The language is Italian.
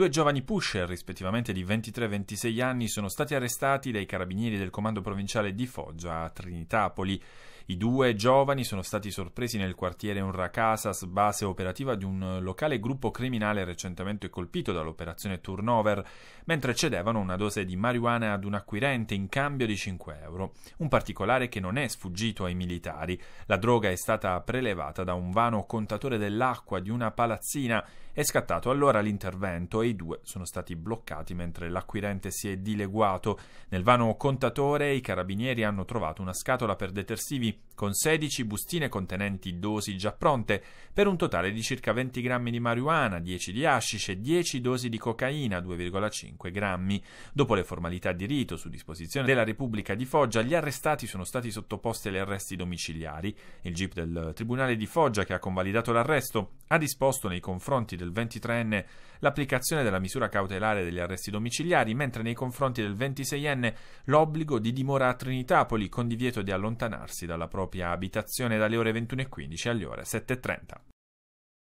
Due giovani pusher, rispettivamente di 23 e 26 anni, sono stati arrestati dai carabinieri del comando provinciale di Foggia a Trinitapoli. I due giovani sono stati sorpresi nel quartiere Unra Casas, base operativa di un locale gruppo criminale recentemente colpito dall'operazione Turnover, mentre cedevano una dose di marijuana ad un acquirente in cambio di 5 euro, un particolare che non è sfuggito ai militari. La droga è stata prelevata da un vano contatore dell'acqua di una palazzina è scattato allora l'intervento e i due sono stati bloccati mentre l'acquirente si è dileguato. Nel vano contatore i carabinieri hanno trovato una scatola per detersivi con 16 bustine contenenti dosi già pronte, per un totale di circa 20 grammi di marijuana, 10 di hashish e 10 dosi di cocaina, 2,5 grammi. Dopo le formalità di rito su disposizione della Repubblica di Foggia, gli arrestati sono stati sottoposti agli arresti domiciliari. Il GIP del Tribunale di Foggia, che ha convalidato l'arresto, ha disposto nei confronti del 23enne l'applicazione della misura cautelare degli arresti domiciliari, mentre nei confronti del 26enne l'obbligo di dimora a Trinitapoli con divieto di allontanarsi dalla propria abitazione dalle ore 21.15 alle ore 7.30.